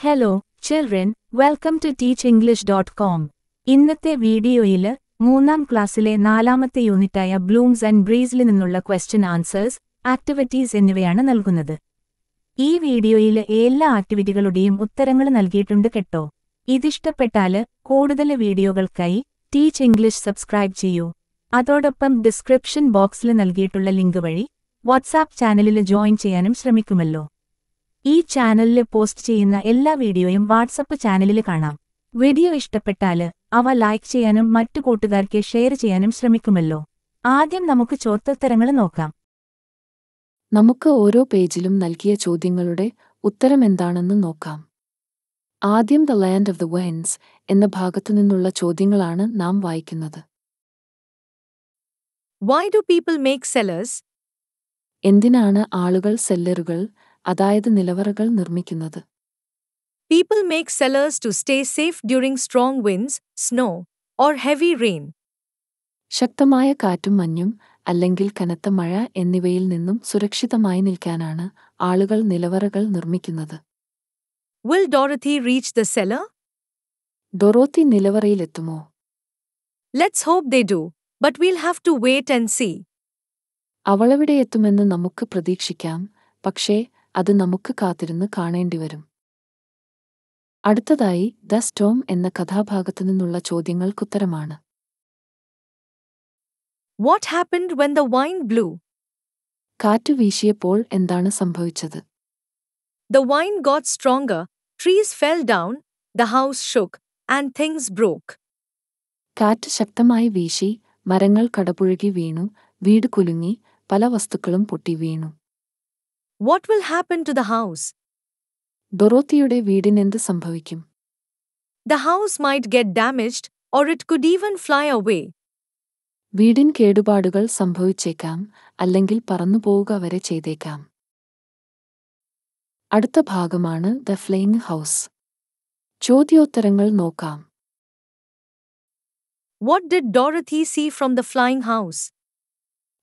Hello children welcome to teach English dot com ഇന്നത്തെ വീഡിയോയിൽ മൂന്നാം ക്ലാസ്സിലെ നാലാമത്തെ യൂണിറ്റായ ബ്ലൂംസ് ആൻഡ് ബ്രീസിൽ നിന്നുള്ള ക്വസ്റ്റ്യൻ ആൻസേഴ്സ് ആക്ടിവിറ്റീസ് എന്നിവയാണ് നൽകുന്നത് ഈ വീഡിയോയിൽ എല്ലാ ആക്ടിവിറ്റികളുടെയും ഉത്തരങ്ങൾ നൽകിയിട്ടുണ്ട് കേട്ടോ ഇതിഷ്ടപ്പെട്ടാൽ കൂടുതൽ വീഡിയോകൾക്കായി ടീച്ച് ഇംഗ്ലീഷ് സബ്സ്ക്രൈബ് ചെയ്യൂ അതോടൊപ്പം ഡിസ്ക്രിപ്ഷൻ ബോക്സിൽ നൽകിയിട്ടുള്ള ലിങ്ക് വഴി വാട്സാപ്പ് ചാനലിൽ ജോയിൻ ചെയ്യാനും ശ്രമിക്കുമല്ലോ ഈ ചാനലിൽ പോസ്റ്റ് ചെയ്യുന്ന എല്ലാ വീഡിയോയും വാട്സപ്പ് ചാനലിൽ കാണാം വീഡിയോ ഇഷ്ടപ്പെട്ടാല് അവ ലൈക്ക് ചെയ്യാനും മറ്റു കൂട്ടുകാർക്ക് ഷെയർ ചെയ്യാനും ശ്രമിക്കുമല്ലോ ആദ്യം നമുക്ക് ചോദ്യോത്തരങ്ങൾ നോക്കാം നമുക്ക് ഓരോ പേജിലും നൽകിയ ചോദ്യങ്ങളുടെ ഉത്തരം എന്താണെന്ന് നോക്കാം ആദ്യം the land of the winds എന്ന ഭാഗത്തു നിന്നുള്ള ചോദ്യങ്ങളാണ് നാം വായിക്കുന്നത് why do people make cellars എന്തിനാണ് ആളുകൾ സെല്ലറുകൾ അതായത് നിലവറകൾ നിർമ്മിക്കുന്നത് People make സെലേഴ്സ് to stay safe during strong winds, snow, or heavy rain. ശക്തമായ കാറ്റും മഞ്ഞും അല്ലെങ്കിൽ കനത്ത മഴ എന്നിവയിൽ നിന്നും സുരക്ഷിതമായി നിൽക്കാനാണ് ആളുകൾ നിലവറകൾ നിർമ്മിക്കുന്നത് Will Dorothy reach the cellar? Dorothy നിലവറയിലെത്തുമോ Let's hope they do, but we'll have to wait and see. അവളെവിടെ എത്തുമെന്ന് നമുക്ക് പ്രതീക്ഷിക്കാം പക്ഷേ അത് നമുക്ക് കാത്തിരുന്ന് കാണേണ്ടിവരും അടുത്തതായി ദ സ്റ്റോം എന്ന കഥാഭാഗത്തു നിന്നുള്ള ചോദ്യങ്ങൾക്കുത്തരമാണ് what happened when the wind blew കാറ്റു വീശിയപ്പോൾ എന്താണ് സംഭവിച്ചത് the wind got stronger trees fell down the house shook and things broke കാറ്റ് ശക്തമായി വീശി മരങ്ങൾ കടപുഴകി വീണു വീട് കുലുങ്ങി പല വസ്തുക്കളും പൊട്ടി വീണു What will happen to the house? ഡൊറോത്തിയുടെ വീടിനെന്ത് സംഭവിക്കും The house might get damaged or it could even fly away. വീടിൻ കേടുപാടുകൾ സംഭവിച്ചേക്കാം അല്ലെങ്കിൽ പറന്നുപോവുക വരെ ചെയ്തേക്കാം അടുത്ത ഭാഗമാണ് ദ ഫ്ലെയിങ് ഹൗസ് ചോദ്യോത്തരങ്ങൾ നോക്കാം What did Dorothy see from the flying house?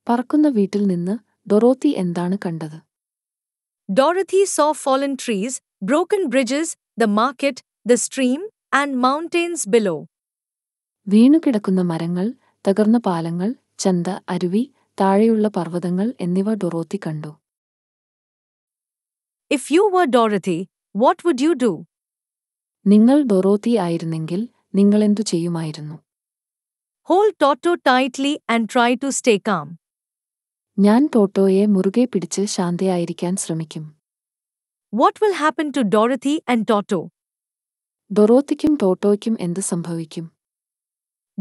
പറക്കുന്ന വീട്ടിൽ നിന്ന് ഡൊറോത്തി എന്താണ് കണ്ടത് Dorothy saw fallen trees, broken bridges, the market, the stream, and mountains below. വീണു കിടക്കുന്ന മരങ്ങൾ തകർന്ന പാലങ്ങൾ ചന്ത അരുവി താഴെയുള്ള പർവ്വതങ്ങൾ എന്നിവ ഡൊറോത്തി കണ്ടു if you were Dorothy what would you do നിങ്ങൾ ഡൊറോത്തി ആയിരുന്നെങ്കിൽ നിങ്ങളെന്തു ചെയ്യുമായിരുന്നു hold Toto tightly and try to stay calm ഞാൻ ടോട്ടോയെ മുറുകെ പിടിച്ച് ശാന്തയായിരിക്കാൻ ശ്രമിക്കും What will happen to Dorothy and Toto? ഡൊറോത്തിക്കും ടോട്ടോയ്ക്കും എന്ത് സംഭവിക്കും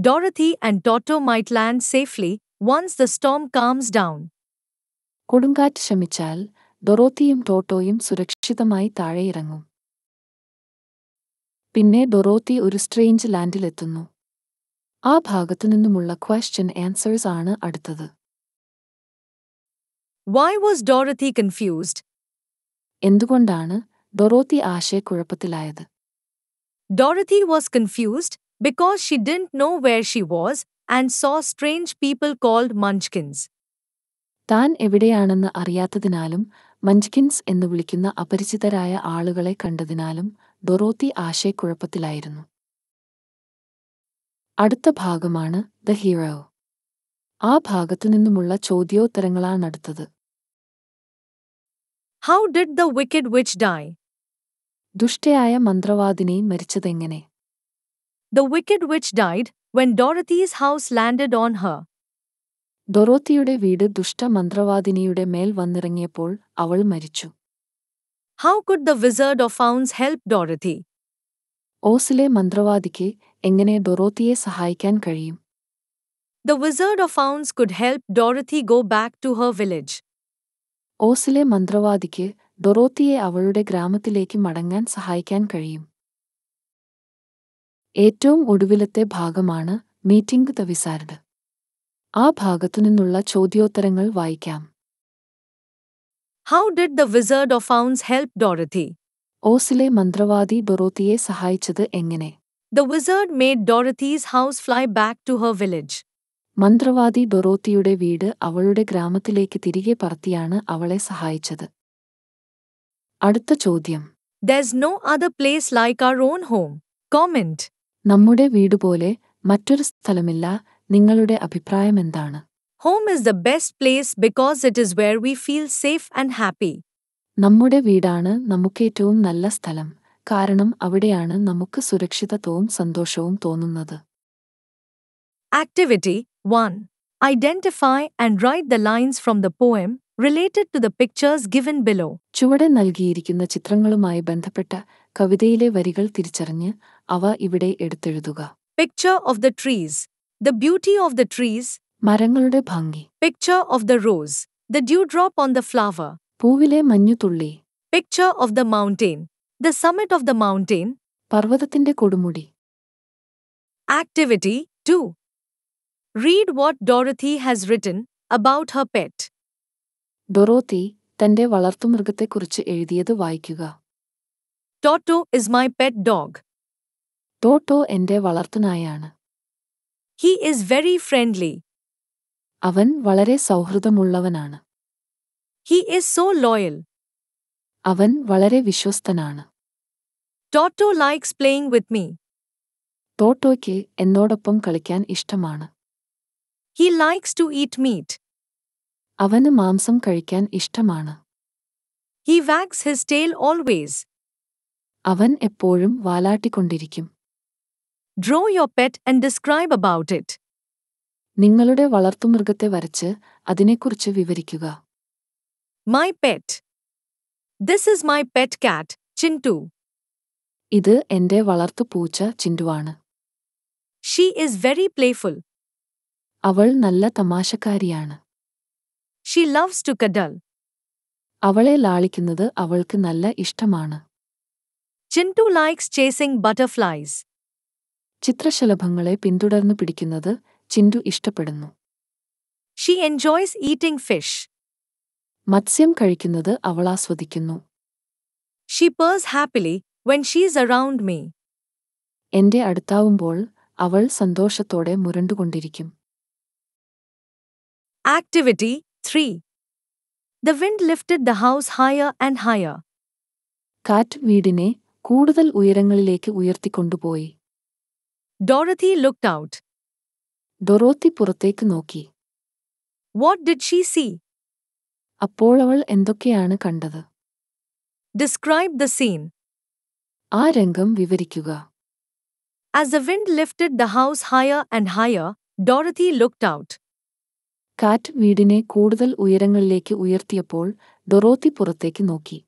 Dorothy and Toto might land safely once the storm calms down. കൊടുങ്കാറ്റ് ശമിച്ചാൽ ഡൊറോത്തിയും ടോട്ടോയും സുരക്ഷിതമായി താഴെയിറങ്ങും പിന്നെ ഡൊറോത്തി ഒരു സ്ട്രേഞ്ച് ലാൻഡിലെത്തുന്നു ആ ഭാഗത്തു നിന്നുമുള്ള ക്വസ്റ്റ്യൻ ആൻസേഴ്സ് ആണ് അടുത്തത് why was Dorothy confused? എന്തുകൊണ്ടാണ് ഡൊറോത്തി ആശയക്കുഴപ്പത്തിലായത് Dorothy was confused because she didn't know where she was and saw strange people called munchkins. താൻ എവിടെയാണെന്ന് അറിയാത്തതിനാലും മഞ്ച്കിൻസ് എന്ന് വിളിക്കുന്ന അപരിചിതരായ ആളുകളെ കണ്ടതിനാലും ഡൊറോത്തി ആശയക്കുഴപ്പത്തിലായിരുന്നു അടുത്ത ഭാഗമാണ് ദ ഹീറോ ആ ഭാഗത്തു നിന്നുമുള്ള ചോദ്യോത്തരങ്ങളാണടുത്തത് how did the wicked witch die ദുഷ്ടയായ മന്ത്രവാദിനെ മരിച്ചതെങ്ങനെ the wicked witch died when Dorothy's house landed on her ഡൊറോത്തിയുടെ വീട് ദുഷ്ട മന്ത്രവാദിനിയുടെ മേൽ വന്നിറങ്ങിയപ്പോൾ അവൾ മരിച്ചു how could the wizard of ഫൗൺസ് ഹെൽപ് ഡോറത്തി ഓസിലെ മന്ത്രവാദിക്ക് എങ്ങനെ ഡൊറോത്തിയെ സഹായിക്കാൻ കഴിയും The Wizard of Ounds could help Dorothy go back to her village. ഓസിലെ മന്ത്രവാദിക്ക് ഡൊറോത്തിയെ അവളുടെ ഗ്രാമത്തിലേക്ക് മടങ്ങാൻ സഹായിക്കാൻ കഴിയും ഏറ്റവും ഒടുവിലത്തെ ഭാഗമാണ് മീറ്റിംഗ് ദ വിസാരഡ് ആ ഭാഗത്തു നിന്നുള്ള ചോദ്യോത്തരങ്ങൾ വായിക്കാം how did the wizard of Oz help Dorothy ഓസിലെ മന്ത്രവാദി ഡൊറോത്തിയെ സഹായിച്ചത് എങ്ങനെ the wizard made Dorothy's house fly back to her village മന്ത്രവാദി ഡൊറോത്തിയുടെ വീട് അവളുടെ ഗ്രാമത്തിലേക്ക് തിരികെ പറത്തിയാണ് അവളെ സഹായിച്ചത് അടുത്ത ചോദ്യം there's no other place like our own home comment നമ്മുടെ വീട് പോലെ മറ്റൊരു സ്ഥലമില്ല നിങ്ങളുടെ അഭിപ്രായം എന്താണ് home is the best place because it is where we feel safe and happy നമ്മുടെ വീടാണ് നമുക്കേറ്റവും നല്ല സ്ഥലം കാരണം അവിടെയാണ് നമുക്ക് സുരക്ഷിതത്വവും സന്തോഷവും തോന്നുന്നത് activity 1. Identify and write the lines from the poem related to the pictures given below. ചുവടെ നൽകിയിരിക്കുന്ന ചിത്രങ്ങളുമായി ബന്ധപ്പെട്ട കവിതയിലെ വരികൾ തിരിച്ചറിഞ്ഞ് അവ ഇവിടെ എടുത്തെഴുതുക picture of the trees the beauty of the trees മരങ്ങളുടെ ഭംഗി picture of the rose the dew drop on the flower പൂവിലെ മഞ്ഞുതുള്ളി picture of the mountain the summit of the mountain പർവ്വതത്തിന്റെ കൊടുമുടി activity two Read what Dorothy has written about her pet. Dorothy തന്റെ വളർത്തുമൃഗത്തെക്കുറിച്ച് എഴുതിയത് വായിക്കുക Toto is my pet dog. ടോട്ടോ എന്റെ വളർത്തുനായാണ് He is very friendly. അവൻ വളരെ സൗഹൃദമുള്ളവനാണ് He is so loyal. അവൻ വളരെ വിശ്വസ്തനാണ് Toto likes playing with me. ടോട്ടോയ്ക്ക് എന്നോടൊപ്പം കളിക്കാൻ ഇഷ്ടമാണ് He likes to eat meat. അവന് മാംസം കഴിക്കാൻ ഇഷ്ടമാണ് He wags his tail always. അവൻ എപ്പോഴും വാലാട്ടിക്കൊണ്ടിരിക്കും Draw your pet and describe about it. നിങ്ങളുടെ വളർത്തുമൃഗത്തെ വരച്ച് അതിനെക്കുറിച്ച് വിവരിക്കുക My pet. This is my pet cat, Chintu. ഇത് എന്റെ വളർത്തുപൂച്ച ചിൻഡുവാണ് She is very playful. അവൾ നല്ല തമാശക്കാരിയാണ് ഷീ ലവ്സ് ടു കഡൽ അവളെ ലാളിക്കുന്നത് അവൾക്ക് നല്ല ഇഷ്ടമാണ് ചിൻറ്റു ലൈക്സ് ചേസിംഗ് ബട്ടർഫ്ലൈസ് ചിത്രശലഭങ്ങളെ പിന്തുടർന്നു പിടിക്കുന്നത് ചിൻറ്റു ഇഷ്ടപ്പെടുന്നു ഷീ എൻജോയ്സ് ഈറ്റിംഗ് ഫിഷ് മത്സ്യം കഴിക്കുന്നത് അവൾ ആസ്വദിക്കുന്നു she purrs happily when she's around me എന്റെ അടുത്താവുമ്പോൾ അവൾ സന്തോഷത്തോടെ മുരണ്ടുകൊണ്ടിരിക്കും Activity 3 The wind lifted the house higher and higher. കാറ്റ് വീടിനെ കൂടുതൽ ഉയരങ്ങളിലേക്ക് ഉയർത്തിക്കൊണ്ടുപോയി Dorothy looked out. ഡൊറോത്തി പുറത്തേക്ക് നോക്കി What did she see? A അപ്പോഴവൾ എന്തൊക്കെയാണ് കണ്ടത് Describe the scene. ആ രംഗം As the wind lifted the house higher and higher, Dorothy looked out. കാറ്റ് വീടിനെ കൂടുതൽ ഉയരങ്ങളിലേക്ക് ഉയർത്തിയപ്പോൾ ഡൊറോത്തി പുറത്തേക്ക് നോക്കി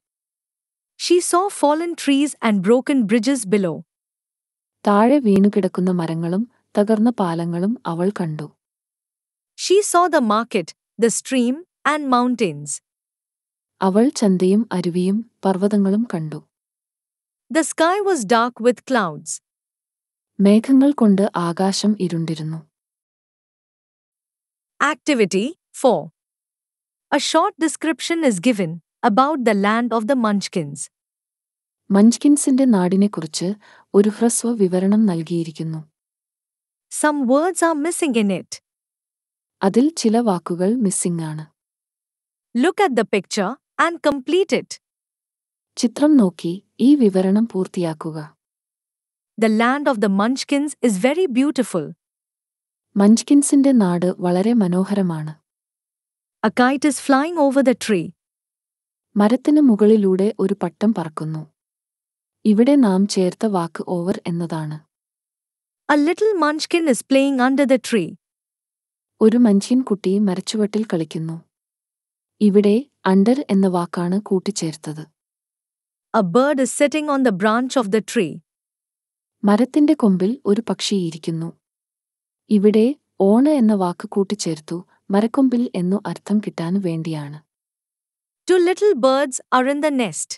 she saw fallen trees and broken bridges below താഴെ വീണുകിടക്കുന്ന മരങ്ങളും തകർന്ന പാലങ്ങളും അവൾ കണ്ടു she saw the market the stream and mountains അവൾ ചന്തയും അരുവിയും പർവ്വതങ്ങളും കണ്ടു the sky was dark with clouds മേഘങ്ങൾ കൊണ്ട് ആകാശം ഇരുണ്ടിരുന്നു Activity 4 A short description is given about the land of the Munchkins. മഞ്ച്കിൻസിന്റെ നാടിനെക്കുറിച്ച് ഒരു ഹ്രസ്വ വിവരണം നൽകിയിരിക്കുന്നു Some words are missing in it. അതിൽ ചില വാക്കുകൾ മിസ്സിംഗ് ആണ് Look at the picture and complete it. ചിത്രം നോക്കി ഈ വിവരണം പൂർത്തിയാക്കുക The land of the Munchkins is very beautiful. മഞ്ച്കിൻസിന്റെ നാട് വളരെ മനോഹരമാണ് A kite is flying over the tree. മരത്തിന് മുകളിലൂടെ ഒരു പട്ടം പറക്കുന്നു ഇവിടെ നാം ചേർത്ത വാക്ക് ഓവർ എന്നതാണ് A little munchkin is playing under the tree. ഒരു മഞ്ച്യൻ കുട്ടി മരച്ചുവട്ടിൽ കളിക്കുന്നു ഇവിടെ അണ്ടർ എന്ന വാക്കാണ് കൂട്ടിച്ചേർത്തത് A bird is sitting on the branch of the tree. മരത്തിന്റെ കൊമ്പിൽ ഒരു പക്ഷിയിരിക്കുന്നു ഇവിടെ ഓണ എന്ന വാക്ക് കൂട്ടിച്ചേർത്തു മരക്കൊമ്പിൽ എന്നു അർത്ഥം കിട്ടാൻ വേണ്ടിയാണ് two little birds are in the nest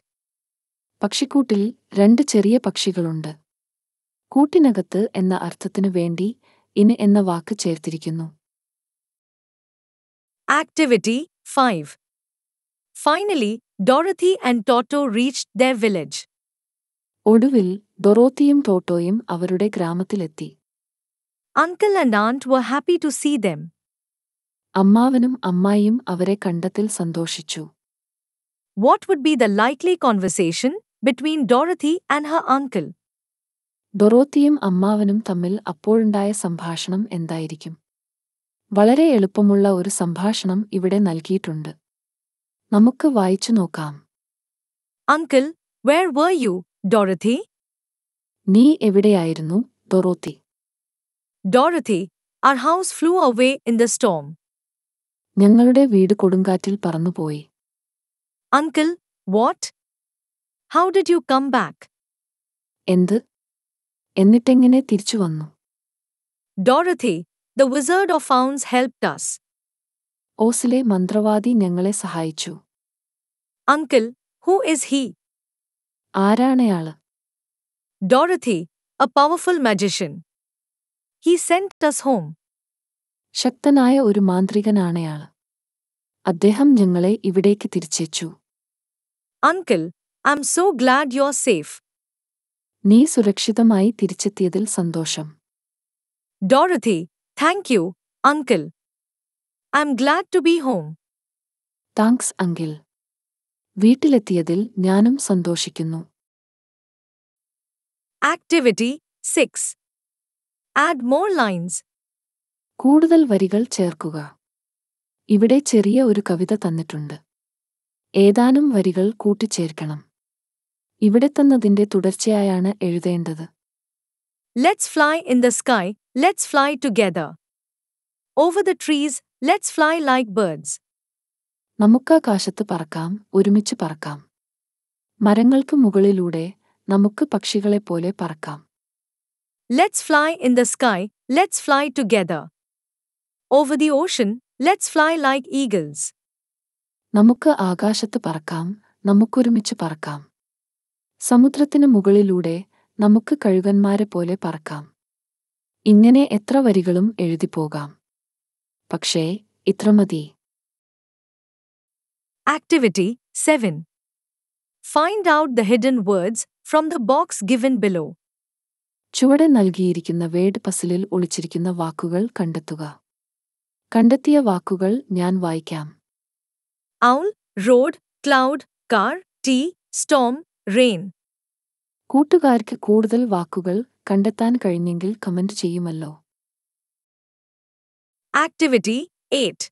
പക്ഷിക്കൂട്ടിൽ രണ്ട് ചെറിയ പക്ഷികളുണ്ട് കൂട്ടിനകത്ത് എന്ന അർത്ഥത്തിനു വേണ്ടി ഇന് എന്ന വാക്ക് ചേർത്തിരിക്കുന്നു activity five finally Dorothy and Toto reach the village ഒടുവിൽ ഡൊറോത്തിയും ടോട്ടോയും അവരുടെ ഗ്രാമത്തിലെത്തി uncle and aunt were happy to see them അമ്മാവനും അമ്മായിയും അവരെ കണ്ടത്തിൽ സന്തോഷിച്ചു what would be the likely conversation between Dorothy and her uncle ഡൊറോത്തിയും അമ്മാവനും തമ്മിൽ അപ്പോഴുണ്ടായ സംഭാഷണം എന്തായിരിക്കും വളരെ എളുപ്പമുള്ള ഒരു സംഭാഷണം ഇവിടെ നൽകിയിട്ടുണ്ട് നമുക്ക് വായിച്ചു നോക്കാം uncle where were you Dorothy നീ എവിടെയായിരുന്നു Dorothy Dorothy, our house flew away in the storm. ഞങ്ങളുടെ വീട് കൊടുങ്കാറ്റിൽ പറന്നുപോയി. Uncle, what? How did you come back? എന്ത്? എന്നിട്ടെങ്ങനെ തിരിച്ചു വന്നു? Dorothy, the wizard of founds helped us. ഓസിലെ മന്ത്രവാദി ഞങ്ങളെ സഹായിച്ചു. Uncle, who is he? ആരാണയാള്? Dorothy, a powerful magician. He sent us home ശക്തനായ ഒരു മാന്ത്രികനാണയാൾ അദ്ദേഹം ഞങ്ങളെ ഇവിടേക്ക് തിരിച്ചേച്ചു uncle I am so glad you are safe നീ സുരക്ഷിതമായി തിരിച്ചെത്തിയതിൽ സന്തോഷം Dorothy thank you uncle I am glad to be home thanks uncle വീട്ടിലെത്തിയതിൽ ഞാനും സന്തോഷിക്കുന്നു activity six add more lines കൂടുതൽ വരികൾ ചേർക്കുക ഇവിടെ ചെറിയ ഒരു കവിത തന്നിട്ടുണ്ട് ഏതാനും വരികൾ കൂട്ടിച്ചേർക്കണം ഇവിടെ തന്നതിന്റെ തുടർച്ചയായാണ് എഴുതേണ്ടത് let's fly in the sky let's fly together over the trees let's fly like birds നമുക്കാകാശത്ത് പറക്കാം ഒരുമിച്ച് പറക്കാം മരങ്ങൾക്ക് മുകളിലൂടെ നമുക്ക് പക്ഷികളെപ്പോലെ പറക്കാം Let's fly in the sky, let's fly together. Over the ocean, let's fly like eagles. നമുക്ക് ആകാശത്ത് പറക്കാം നമുക്കൊരുമിച്ച് പറക്കാം സമുദ്രത്തിന് മുകളിലൂടെ നമുക്ക് കഴുകന്മാരെ പോലെ പറക്കാം ഇങ്ങനെ എത്ര വരികളും എഴുതി പോകാം പക്ഷേ ഇത്ര മതി activity seven find out the hidden words from the box given below ചുവടെ നൽകിയിരിക്കുന്ന വേഡ് പസിലിൽ ഒളിച്ചിരിക്കുന്ന വാക്കുകൾ കണ്ടെത്തുക കണ്ടെത്തിയ വാക്കുകൾ ഞാൻ വായിക്കാം owl road cloud car tea storm rain കൂട്ടുകാർക്ക് കൂടുതൽ വാക്കുകൾ കണ്ടെത്താൻ കഴിഞ്ഞെങ്കിൽ കമന്റ് ചെയ്യുമല്ലോ activity eight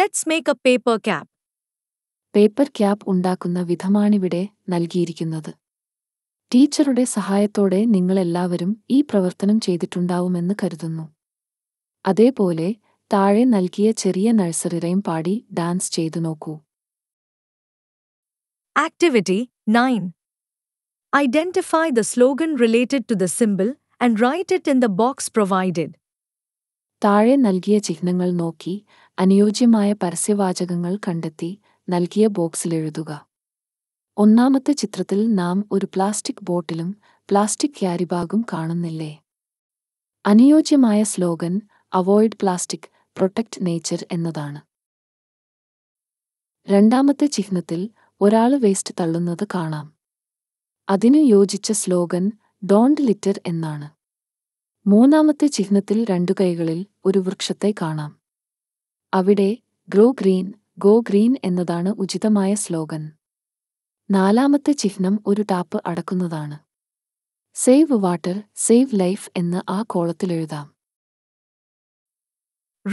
let's make a paper cap paper cap ഉണ്ടാക്കുന്ന വിധമാണിവിടെ നൽകിയിരിക്കുന്നത് ടീച്ചറുടെ സഹായത്തോടെ നിങ്ങളെല്ലാവരും ഈ പ്രവർത്തനം ചെയ്തിട്ടുണ്ടാവുമെന്ന് കരുതുന്നു അതേപോലെ താഴെ നൽകിയ ചെറിയ നഴ്സറിറയും പാടി ഡാൻസ് ചെയ്തു നോക്കൂ activity nine identify the slogan related to the symbol and write it in the box provided താഴെ നൽകിയ ചിഹ്നങ്ങൾ നോക്കി അനുയോജ്യമായ പരസ്യവാചകങ്ങൾ കണ്ടെത്തി നൽകിയ ബോക്സിലെഴുതുക ഒന്നാമത്തെ ചിത്രത്തിൽ നാം ഒരു പ്ലാസ്റ്റിക് ബോട്ടിലും പ്ലാസ്റ്റിക് ക്യാരി ബാഗും കാണുന്നില്ലേ അനുയോജ്യമായ slogan avoid plastic protect nature എന്നതാണ് രണ്ടാമത്തെ ചിഹ്നത്തിൽ ഒരാൾ വേസ്റ്റ് തള്ളുന്നത് കാണാം അതിന് യോജിച്ച സ്ലോഗൻ ഡോണ്ട് ലിറ്റർ എന്നാണ് മൂന്നാമത്തെ ചിഹ്നത്തിൽ രണ്ടു കൈകളിൽ ഒരു വൃക്ഷത്തെ കാണാം അവിടെ ഗ്രോ ഗ്രീൻ ഗോ ഗ്രീൻ എന്നതാണ് ഉചിതമായ സ്ലോഗൻ നാലാമത്തെ ചിഹ്നം ഒരു ടാപ്പ് അടക്കുന്നതാണ് സേവ് വാട്ടർ സേവ് ലൈഫ് എന്ന് ആ എഴുതാം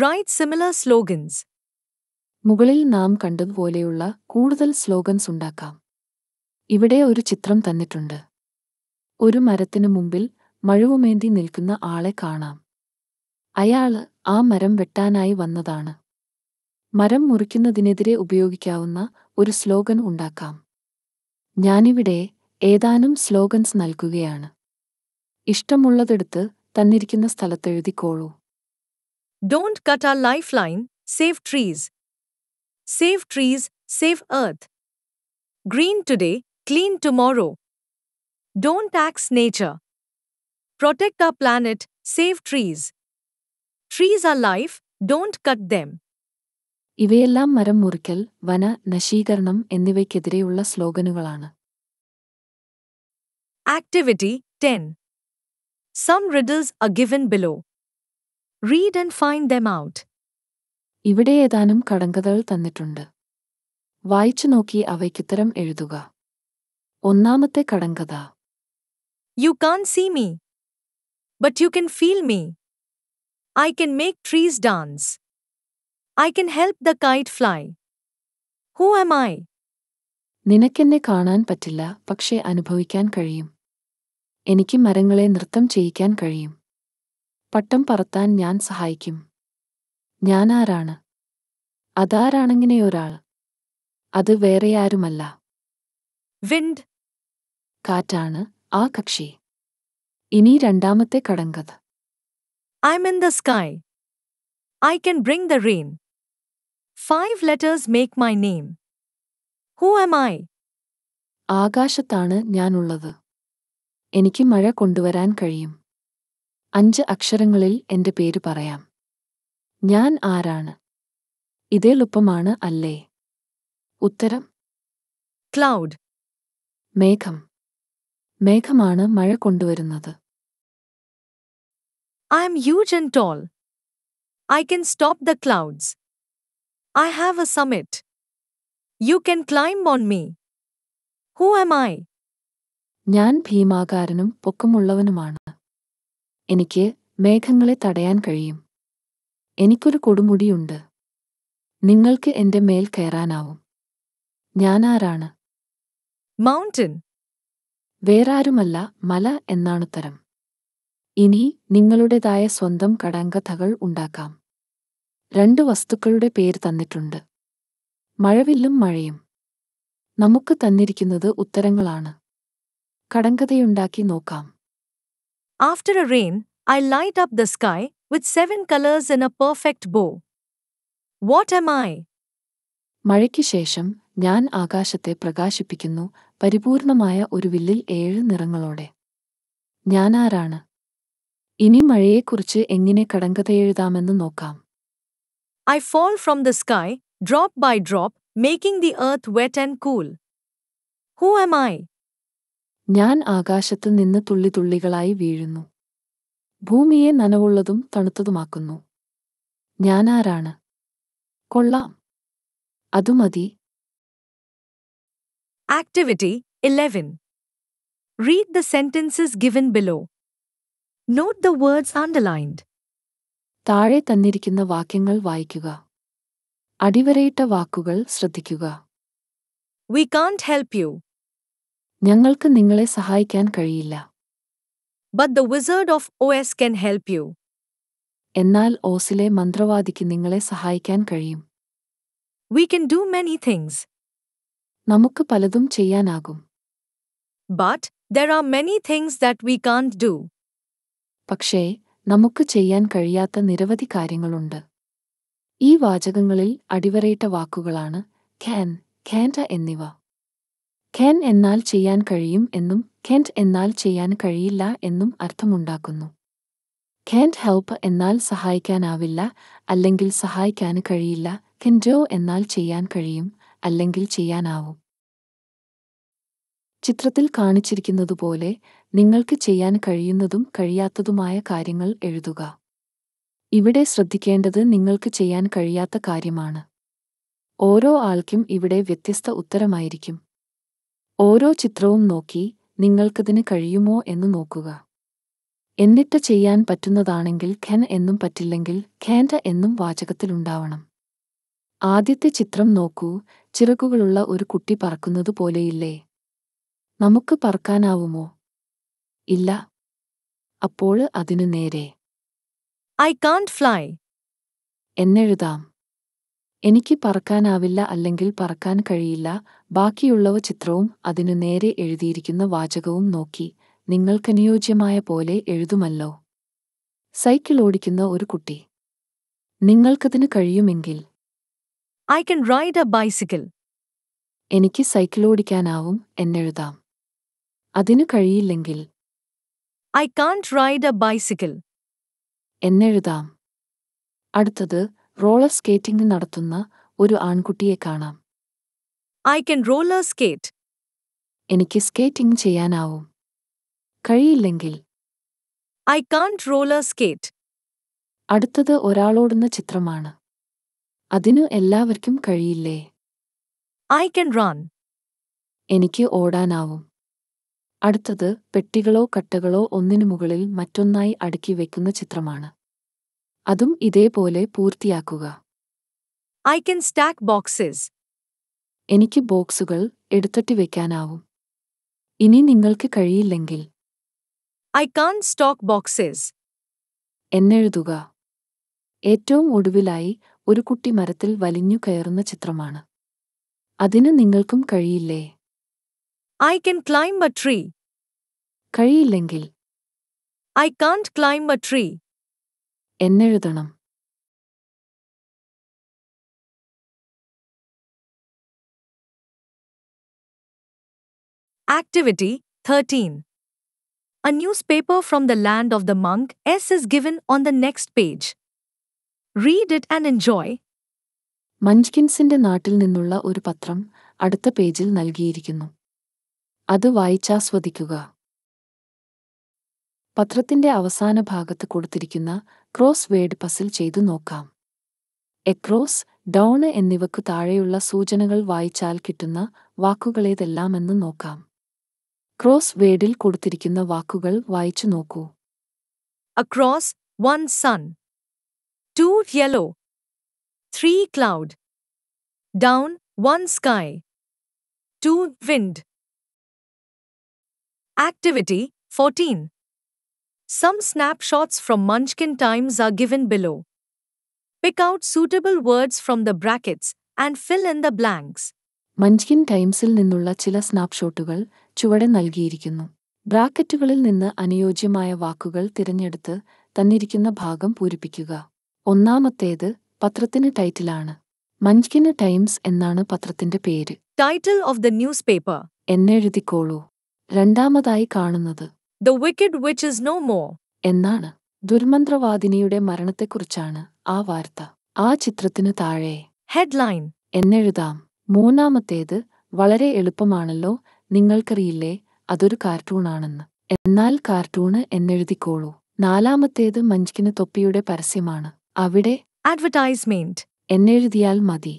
റൈറ്റ് സിമിലർ സ്ലോഗൻസ് മുകളിൽ നാം കണ്ടതുപോലെയുള്ള കൂടുതൽ സ്ലോഗൻസ് ഉണ്ടാക്കാം ഇവിടെ ഒരു ചിത്രം തന്നിട്ടുണ്ട് ഒരു മരത്തിനു മുമ്പിൽ മഴുവുമേന്തി നിൽക്കുന്ന ആളെ കാണാം അയാൾ ആ മരം വെട്ടാനായി വന്നതാണ് മരം മുറിക്കുന്നതിനെതിരെ ഉപയോഗിക്കാവുന്ന ഒരു സ്ലോഗൻ ഉണ്ടാക്കാം ഞാനിവിടെ ഏതാനും സ്ലോഗൻസ് നൽകുകയാണ് ഇഷ്ടമുള്ളതെടുത്ത് തന്നിരിക്കുന്ന സ്ഥലത്ത് എഴുതിക്കോളൂ don't cut a life line save trees save trees save earth green today clean tomorrow don't tax nature protect a planet save trees trees a life don't cut them ഇവയെല്ലാം മരം മുറിക്കൽ വന നശീകരണം എന്നിവയ്ക്കെതിരെയുള്ള സ്ലോഗനുകളാണ് activity ten some riddles are given below read and find them out ഇവിടെ ഏതാനും കടങ്കഥകൾ തന്നിട്ടുണ്ട് വായിച്ചു നോക്കി അവയ്ക്കുത്തരം എഴുതുക ഒന്നാമത്തെ കടങ്കഥ you can see me but you can feel me I can make trees dance I can help the kite fly who am I നിനക്കെന്നെ കാണാൻ പറ്റില്ല പക്ഷേ അനുഭവിക്കാൻ കഴിയും എനിക്ക് മരങ്ങളെ നൃത്തം ചെയ്യിക്കാൻ കഴിയും പട്ടം പറത്താൻ ഞാൻ സഹായിക്കും ഞാനാരാണ് അതാരാണെങ്ങനെ ഒരാൾ അത് വേറെയാരുമല്ല വിൻഡ് കാറ്റാണ് ആ കക്ഷി ഇനി രണ്ടാമത്തെ കടങ്കത് I am the sky I can bring the rain five letters make my name. Who am I ആകാശത്താണ് ഞാനുള്ളത് എനിക്ക് മഴ കൊണ്ടുവരാൻ കഴിയും അഞ്ച് അക്ഷരങ്ങളിൽ എന്റെ പേര് പറയാം ഞാൻ ആരാണ് ഇതെളുപ്പമാണ് അല്ലേ ഉത്തരം ക്ലൗഡ് മേഘം മേഘമാണ് മഴ കൊണ്ടുവരുന്നത് I am huge and tall I can stop the clouds I have a summit. You can climb on me. Who am I? ഞാൻ ഭീമാകാരനും പൊക്കമുള്ളവനുമാണ് എനിക്ക് മേഘങ്ങളെ തടയാൻ കഴിയും എനിക്കൊരു കൊടുമുടിയുണ്ട് നിങ്ങൾക്ക് എന്റെ മേൽ കയറാനാവും ഞാനാരാണ് മൗണ്ടൻ വേറാരുമല്ല മല എന്നാണുത്തരം ഇനി നിങ്ങളുടേതായ സ്വന്തം കടങ്കഥകൾ ഉണ്ടാക്കാം രണ്ട് വസ്തുക്കളുടെ പേര് തന്നിട്ടുണ്ട് മഴവില്ലും മഴയും നമുക്ക് തന്നിരിക്കുന്നത് ഉത്തരങ്ങളാണ് കടങ്കഥയുണ്ടാക്കി നോക്കാം after a rain I light up the sky with seven colours in a perfect bow what am I മഴയ്ക്ക് ശേഷം ഞാൻ ആകാശത്തെ പ്രകാശിപ്പിക്കുന്നു പരിപൂർണമായ ഒരു വില്ലിൽ ഏഴ് നിറങ്ങളോടെ ഞാനാരാണ് ഇനി മഴയെക്കുറിച്ച് എങ്ങനെ കടങ്കഥയെഴുതാമെന്ന് നോക്കാം I fall from the sky, drop by drop, making the earth wet and cool. Who am I? ഞാൻ ആകാശത്ത് നിന്ന് തുള്ളിതുള്ളികളായി വീഴുന്നു ഭൂമിയെ നനവുള്ളതും തണുത്തതുമാക്കുന്നു ഞാനാരാണ് കൊള്ളാം അതുമതി activity eleven read the sentences given below note the words underlined താഴെ തന്നിരിക്കുന്ന വാക്യങ്ങൾ വായിക്കുക അടിവരയിട്ട വാക്കുകൾ ശ്രദ്ധിക്കുക വി കാൻറ്റ് ഹെൽപ് യു ഞങ്ങൾക്ക് നിങ്ങളെ സഹായിക്കാൻ കഴിയില്ല but the wizard of O S can help you എന്നാൽ ഓസിലെ മന്ത്രവാദിക്ക് നിങ്ങളെ സഹായിക്കാൻ കഴിയും we can do many things നമുക്ക് പലതും ചെയ്യാനാകും but there are many things that we can't do പക്ഷേ നമുക്ക് ചെയ്യാൻ കഴിയാത്ത നിരവധി കാര്യങ്ങളുണ്ട് ഈ വാചകങ്ങളിൽ അടിവരയിട്ട വാക്കുകളാണ് ഖാൻ ഖാൻഡ എന്നിവ ഖാൻ എന്നാൽ ചെയ്യാൻ കഴിയും എന്നും ഖെൻഡ് എന്നാൽ ചെയ്യാൻ കഴിയില്ല എന്നും അർത്ഥമുണ്ടാക്കുന്നു ഖാൻഡ് ഹെൽപ്പ് എന്നാൽ സഹായിക്കാനാവില്ല അല്ലെങ്കിൽ സഹായിക്കാൻ കഴിയില്ല കെൻഡോ എന്നാൽ ചെയ്യാൻ കഴിയും അല്ലെങ്കിൽ ചെയ്യാനാവും ചിത്രത്തിൽ കാണിച്ചിരിക്കുന്നതുപോലെ നിങ്ങൾക്ക് ചെയ്യാൻ കഴിയുന്നതും കഴിയാത്തതുമായ കാര്യങ്ങൾ എഴുതുക ഇവിടെ ശ്രദ്ധിക്കേണ്ടത് നിങ്ങൾക്ക് ചെയ്യാൻ കഴിയാത്ത കാര്യമാണ് ഓരോ ആൾക്കും ഇവിടെ വ്യത്യസ്ത ഉത്തരമായിരിക്കും ഓരോ ചിത്രവും നോക്കി നിങ്ങൾക്കതിന് കഴിയുമോ എന്ന് നോക്കുക എന്നിട്ട് ചെയ്യാൻ പറ്റുന്നതാണെങ്കിൽ ഖൻ എന്നും പറ്റില്ലെങ്കിൽ ഖേൻഡ എന്നും വാചകത്തിലുണ്ടാവണം ആദ്യത്തെ ചിത്രം നോക്കൂ ചിറകുകളുള്ള ഒരു കുട്ടി പറക്കുന്നതുപോലെയില്ലേ നമുക്ക് പറക്കാനാവുമോ ഇല്ല അപ്പോൾ അതിനു നേരെ ഐ കാൺഡ് ഫ്ലൈ എന്നെഴുതാം എനിക്ക് പറക്കാനാവില്ല അല്ലെങ്കിൽ പറക്കാൻ കഴിയില്ല ബാക്കിയുള്ളവ ചിത്രവും അതിനു നേരെ എഴുതിയിരിക്കുന്ന വാചകവും നോക്കി നിങ്ങൾക്കനുയോജ്യമായ പോലെ എഴുതുമല്ലോ സൈക്കിൾ ഓടിക്കുന്ന ഒരു കുട്ടി നിങ്ങൾക്കതിന് കഴിയുമെങ്കിൽ I can ride a bicycle എനിക്ക് സൈക്കിൾ ഓടിക്കാനാവും എന്നെഴുതാം അതിനു കഴിയില്ലെങ്കിൽ I can't ride a bicycle എന്നെഴുതാം അടുത്തത് റോളർ സ്കേറ്റിംഗ് നടത്തുന്ന ഒരു ആൺകുട്ടിയെ കാണാം ഐ കൻ റോളർ സ്കേറ്റ് എനിക്ക് സ്കേറ്റിംഗ് ചെയ്യാനാവും കഴിയില്ലെങ്കിൽ ഐ കാൺട്ട് റോളർ സ്കേറ്റ് അടുത്തത് ഒരാളോടുന്ന ചിത്രമാണ് അതിനു എല്ലാവർക്കും കഴിയില്ലേ ഐ കൻ റാൻ എനിക്ക് ഓടാനാവും അടുത്തത് പെട്ടികളോ കട്ടകളോ ഒന്നിനു മുകളിൽ മറ്റൊന്നായി അടുക്കി വയ്ക്കുന്ന ചിത്രമാണ് അതും ഇതേപോലെ പൂർത്തിയാക്കുക ഐ കൻ സ്റ്റാക്ക് ബോക്സസ് എനിക്ക് ബോക്സുകൾ എടുത്തിട്ട് വയ്ക്കാനാവും ഇനി നിങ്ങൾക്ക് കഴിയില്ലെങ്കിൽ ഐ കാൺ സ്റ്റോക്ക് ബോക്സസ് എന്നെഴുതുക ഏറ്റവും ഒടുവിലായി ഒരു കുട്ടി മരത്തിൽ വലിഞ്ഞു കയറുന്ന ചിത്രമാണ് അതിന് നിങ്ങൾക്കും കഴിയില്ലേ I can climb a tree കഴിയില്ലെങ്കിൽ I can't climb a tree എന്നെഴുതണം Activity 13 A newspaper from the land of the monk S is given on the next page. Read it and enjoy. മഞ്ച്കിൻസിന്റെ നാട്ടിൽ നിന്നുള്ള ഒരു പത്രം അടുത്ത പേജിൽ നൽകിയിരിക്കുന്നു അത് വായിച്ചാസ്വദിക്കുക പത്രത്തിന്റെ അവസാന ഭാഗത്ത് കൊടുത്തിരിക്കുന്ന ക്രോസ് വേഡ് പസിൽ ചെയ്തു നോക്കാം എക്രോസ് ഡൗണ് എന്നിവക്കു താഴെയുള്ള സൂചനകൾ വായിച്ചാൽ കിട്ടുന്ന വാക്കുകളേതെല്ലാമെന്ന് നോക്കാം ക്രോസ് വേഡിൽ കൊടുത്തിരിക്കുന്ന വാക്കുകൾ വായിച്ചു നോക്കൂ across one sun two yellow three cloud down one sky two wind Activity 14. Some snapshots from Munchkin Times are given below. Pick out suitable words from the brackets and fill in the blanks. Munchkin Times il ninnulla chila snapshotugal chuvade nalgiyirikkunu. Bracketugalil ninna aniyojyamaya vaakugal thiranjedutha thannirikkunna bhagam poorippikkuka. Onnamatheyathu patrathinte title aanu. Munchkin Times ennaanu patrathinte peru. Title of the newspaper. Enne ezhuthikkolu. രണ്ടാമതായി കാണുന്നത് the wicked witch is no more എന്നാണ് ദുർമന്ത്രവാദിനിയുടെ മരണത്തെക്കുറിച്ചാണ് ആ വാർത്ത ആ ചിത്രത്തിനു താഴെ headline എന്നെഴുതാം മൂന്നാമത്തേത് വളരെ എളുപ്പമാണല്ലോ നിങ്ങൾക്കറിയില്ലേ അതൊരു കാർട്ടൂണാണെന്ന് എന്നാൽ കാർട്ടൂണ് എന്നെഴുതിക്കോളൂ നാലാമത്തേത് മഞ്ച്കിന് തൊപ്പിയുടെ പരസ്യമാണ് അവിടെ അഡ്വർടൈസ്മെന്റ് എന്നെഴുതിയാൽ മതി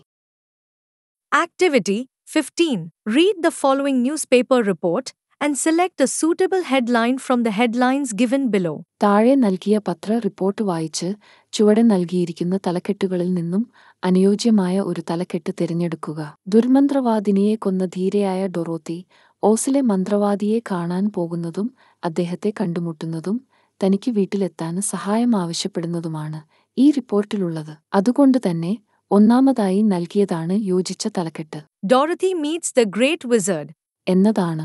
activity fifteen read the following newspaper report and select a suitable headline from the headlines given below. താഴെ നൽകിയ പത്ര റിപ്പോർട്ട് വായിച്ച് ചുവടെ നൽകിയിരിക്കുന്ന തലക്കെട്ടുകളിൽ നിന്നും അനുയോജ്യമായ ഒരു തലക്കെട്ട് തിരഞ്ഞെടുക്കുക ദുർമന്ത്രവാദിനിയെ കൊന്ന ധീരയായ ഡൊറോത്തി ഓസിലെ മന്ത്രവാദിയെ കാണാൻ പോകുന്നതും അദ്ദേഹത്തെ കണ്ടുമുട്ടുന്നതും തനിക്ക് വീട്ടിലെത്താൻ സഹായം ആവശ്യപ്പെടുന്നതുമാണ് ഈ റിപ്പോർട്ടിലുള്ളത് അതുകൊണ്ട് തന്നെ ഒന്നാമതായി നൽകിയതാണ് യോജിച്ച തലക്കെട്ട് Dorothy meets the great wizard എന്നതാണ്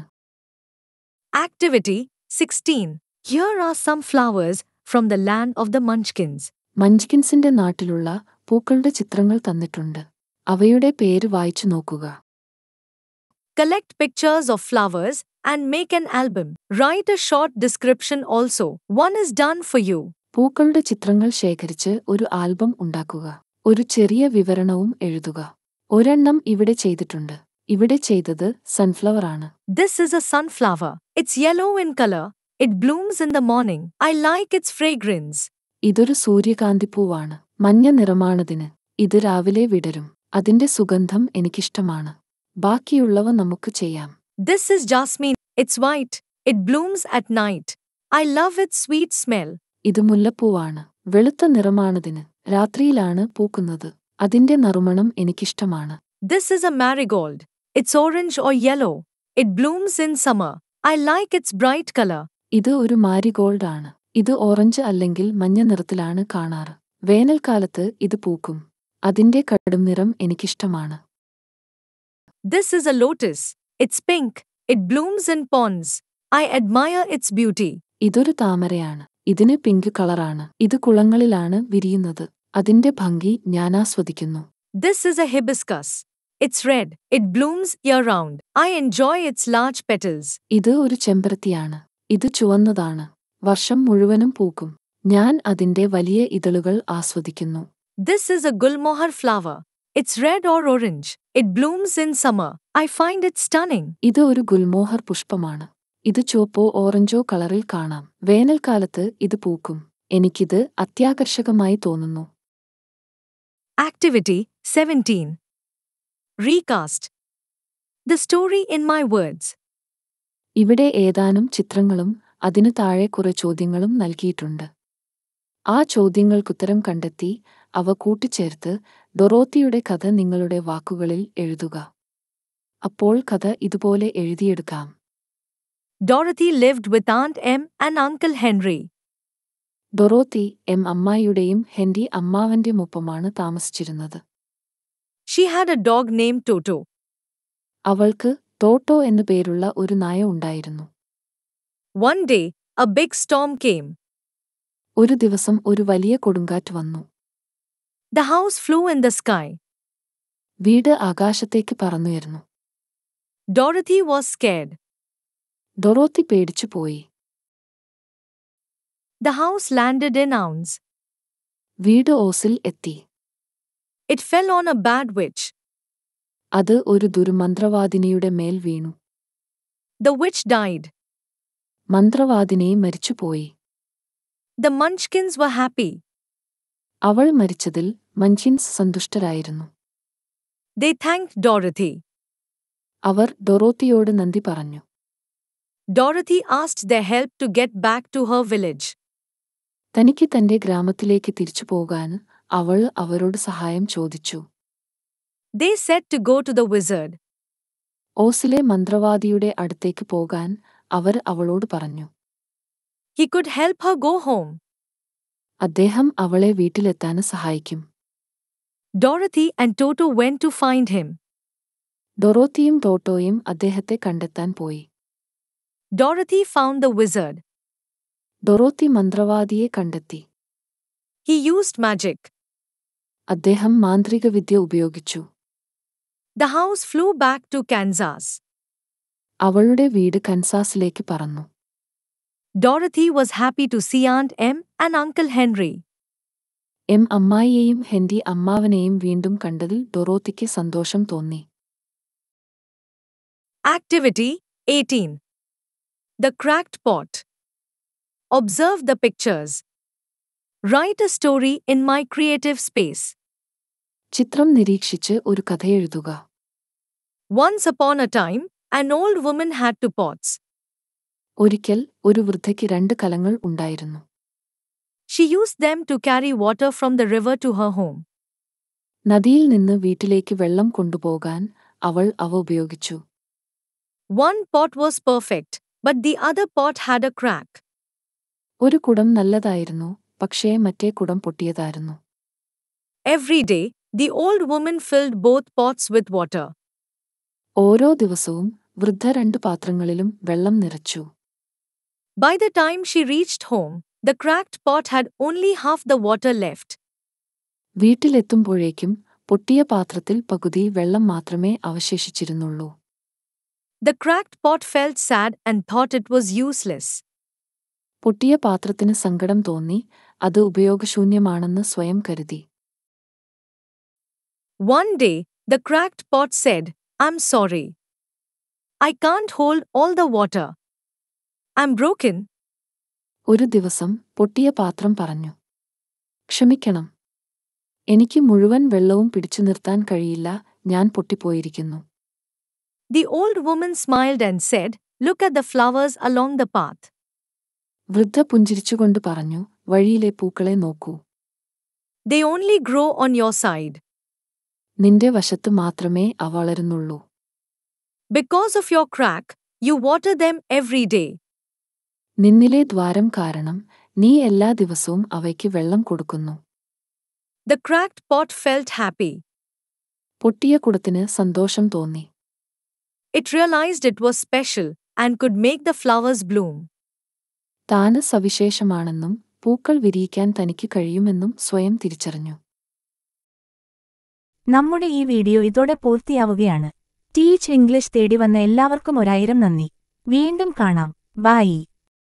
Activity 16. Here are some flowers from the land of the munchkins. മഞ്ച്കിൻസിന്റെ നാട്ടിലുള്ള pookalde ചിത്രങ്ങൾ തന്നിട്ടുണ്ട് Avyude പേര് വായിച്ചു നോക്കുക Collect pictures of flowers and make an album. Write a short description also. One is done for you. പൂക്കളുടെ ചിത്രങ്ങൾ ശേഖരിച്ച് ഒരു ആൽബം ഉണ്ടാക്കുക ഒരു ചെറിയ വിവരണവും എഴുതുക ഒരെണ്ണം ഇവിടെ ചെയ്തിട്ടുണ്ട് ഇവിടെ ചെയ്തത് സൺഫ്ലവർ ആണ് this is a sunflower it's yellow in colour it blooms in the morning I like its fragrance ഇതൊരു സൂര്യകാന്തി പൂവാണ് മഞ്ഞ നിറമാണതിന് ഇത് രാവിലെ വിടരും അതിന്റെ സുഗന്ധം എനിക്കിഷ്ടമാണ് ബാക്കിയുള്ളവ നമുക്ക് ചെയ്യാം this is jasmine it's white it blooms at night I love it sweet smell ഇത് മുല്ലപ്പൂവാണ് വെളുത്ത നിറമാണതിന് രാത്രിയിലാണ് പൂക്കുന്നത് അതിന്റെ നറുമണം എനിക്കിഷ്ടമാണ് this is a marigold It's orange or yellow. It blooms in summer. I like its bright color. ഇത് ഒരു മാരിഗോൾഡ് ആണ് ഇത് ഓറഞ്ച് അല്ലെങ്കിൽ മഞ്ഞ നിറത്തിലാണ് കാണാറ് വേനൽക്കാലത്ത് ഇത് പൂക്കും അതിന്റെ കടും നിറം എനിക്കിഷ്ടമാണ് this is a lotus it's pink it blooms in ponds I admire its beauty ഇതൊരു താമരയാണ് ഇതിന് പിങ്ക് കളറാണ് ഇത് കുളങ്ങളിലാണ് വിരിയുന്നത് അതിന്റെ ഭംഗി ഞാൻ ആസ്വദിക്കുന്നു this is a hibiscus It's red. It blooms year round. I enjoy its large petals. ഇത് ഒരു ചെമ്പരത്തിയാണ് ഇത് ചുവന്നതാണ് വർഷം മുഴുവനും പൂക്കും ഞാൻ അതിന്റെ വലിയ ഇതളുകൾ ആസ്വദിക്കുന്നു This is a gulmohar flower. It's red or orange. It blooms in summer. I find it stunning. ഇത് ഒരു ഗുൽമോഹർ പുഷ്പമാണ് ഇത് ചുവപ്പോ ഓറഞ്ചോ കളറിൽ കാണാം വേനൽക്കാലത്ത് ഇത് പൂക്കും എനിക്കിത് അത്യാകർഷകമായി തോന്നുന്നു Activity 17. Recast the story in my words ഇവിടെ ഏതാനും ചിത്രങ്ങളും അതിനു താഴെ കുറെ ചോദ്യങ്ങളും നൽകിയിട്ടുണ്ട് ആ ചോദ്യങ്ങൾക്കുത്തരം കണ്ടെത്തി അവ കൂട്ടിച്ചേർത്ത് ഡൊറോത്തിയുടെ കഥ നിങ്ങളുടെ വാക്കുകളിൽ എഴുതുക അപ്പോൾ കഥ ഇതുപോലെ എഴുതിയെടുക്കാം Dorothy lived with aunt Em and uncle Henry Dorothy Em അമ്മായിയുടെയും ഹെൻറി അമ്മാവന്റെ ഒപ്പമാണ് താമസിച്ചിരുന്നത് she had a dog name Toto അവൾക്ക് ടോട്ടോ എന്നു പേരുള്ള ഒരു നായ ഉണ്ടായിരുന്നു one day a big storm came ഒരു ദിവസം ഒരു വലിയ കൊടുങ്കാറ്റ് വന്നു the house flew in the sky വീട് ആകാശത്തേക്ക് പറന്നുയർന്നു ഡോറത്തി വാസ് സ്കേഡ് ഡൊറോത്തി പേടിച്ചു പോയി the house landed in Oz വീട് ഓസിൽ എത്തി it fell on a bad witch അത് ഒരു ദുർമന്ത്രവാദിനിയുടെ മേൽ വീണു ദ വിച്ച് ഡൈഡ് മന്ത്രവാദിനി മരിച്ചുപോയി ദ മഞ്ച്കിൻസ് വ ഹാപ്പി അവൾ മരിച്ചതിൽ മഞ്ച്കിൻസ് സന്തുഷ്ടരായിരുന്നു ദേ താങ്ക് ഡോറതി അവർ ഡൊറോത്തിയോട് നന്ദി പറഞ്ഞു Dorothy asked the help to get back to her village തനിക്ക് തന്റെ ഗ്രാമത്തിലേക്ക് തിരിച്ചു പോകാൻ അവൾ അവരോട് സഹായം ചോദിച്ചു they said to go to the wizard ഓസിലെ മന്ത്രവാദിയുടെ അടുത്തേക്ക് പോകാൻ അവർ അവളോട് പറഞ്ഞു he could help her go home അദ്ദേഹം അവളെ വീട്ടിലെത്താൻ സഹായിക്കും Dorothy and Toto went to find him ഡൊറോത്തിയും ടോട്ടോയും അദ്ദേഹത്തെ കണ്ടെത്താൻ പോയി Dorothy found the wizard Dorothy മന്ത്രവാദിയെ കണ്ടെത്തി ഹി യൂസ്ഡ് മാജിക് അദ്ദേഹം മാന്ത്രിക വിദ്യ ഉപയോഗിച്ചു the house flew back to Kansas അവളുടെ വീട് കൻസാസിലേക്ക് പറന്നു Dorothy was happy to see aunt Em and uncle Henry Em അമ്മായിയെയും ഹെൻറി അമ്മാവനെയും വീണ്ടും കണ്ടതിൽ ഡൊറോത്തിക്ക് സന്തോഷം തോന്നി activity eighteen the cracked pot observe the pictures write a story in my creative space ചിത്രം നിരീക്ഷിച്ച് ഒരു കഥ എഴുതുക once upon a time an old woman had two pots ഒരിക്കൽ ഒരു വൃദ്ധയ്ക്ക് രണ്ട് കലങ്ങൾ ഉണ്ടായിരുന്നു she use dum to carry water from the river to her home നദിയിൽ നിന്ന് വീട്ടിലേക്ക് വെള്ളം കൊണ്ടുപോകാൻ അവൾ അവ ഉപയോഗിച്ചു one pot was perfect but the other pot had a crack ഒരു കുടം നല്ലതായിരുന്നു പക്ഷേ മറ്റേ കുടം പൊട്ടിയതായിരുന്നു every day the old woman filled both pots with water ഓരോ ദിവസവും വൃദ്ധ രണ്ട് പാത്രങ്ങളിലും വെള്ളം നിറച്ചു by the time she reached home the cracked pot had only half the water left വീട്ടിലെത്തുമ്പോഴേക്കും പൊട്ടിയ പാത്രത്തിൽ പകുതി വെള്ളം മാത്രമേ അവശേഷിച്ചിരുന്നുള്ളൂ the cracked pot felt sad and thought it was useless പൊട്ടിയ പാത്രത്തിന് സങ്കടം തോന്നി അത് ഉപയോഗശൂന്യമാണെന്ന് സ്വയം കരുതി one day the cracked pot said I'm sorry I can't hold all the water I'm broken ഒരു ദിവസം പൊട്ടിയ പാത്രം പറഞ്ഞു ക്ഷമിക്കണം എനിക്ക് മുഴുവൻ വെള്ളവും പിടിച്ചു നിർത്താൻ കഴിയില്ല ഞാൻ പൊട്ടിപ്പോയിരിക്കുന്നു the old woman smiled and said look at the flowers along the path വൃദ്ധ പുഞ്ചിരിച്ചുകൊണ്ട് പറഞ്ഞു വഴിയിലെ പൂക്കളെ നോക്കൂ the only grow on your side നിന്റെ വശത്ത് മാത്രമേ അവ വളരുന്നുള്ളൂ because of your crack you water them every day നിന്നിലെ ദ്വാരം കാരണം നീ എല്ലാ ദിവസവും അവയ്ക്ക് വെള്ളം കൊടുക്കുന്നു the cracked pot felt happy പൊട്ടിയ കുടത്തിന് സന്തോഷം തോന്നി it realised it was special and could make the flowers bloom താന് സവിശേഷമാണെന്നും പൂക്കൾ വിരിയിക്കാൻ തനിക്ക് കഴിയുമെന്നും സ്വയം തിരിച്ചറിഞ്ഞു നമ്മുടെ ഈ വീഡിയോ ഇതോടെ പൂർത്തിയാവുകയാണ് ടീച്ച് ഇംഗ്ലീഷ് തേടി വന്ന എല്ലാവർക്കും ഒരായിരം നന്ദി വീണ്ടും കാണാം ബായി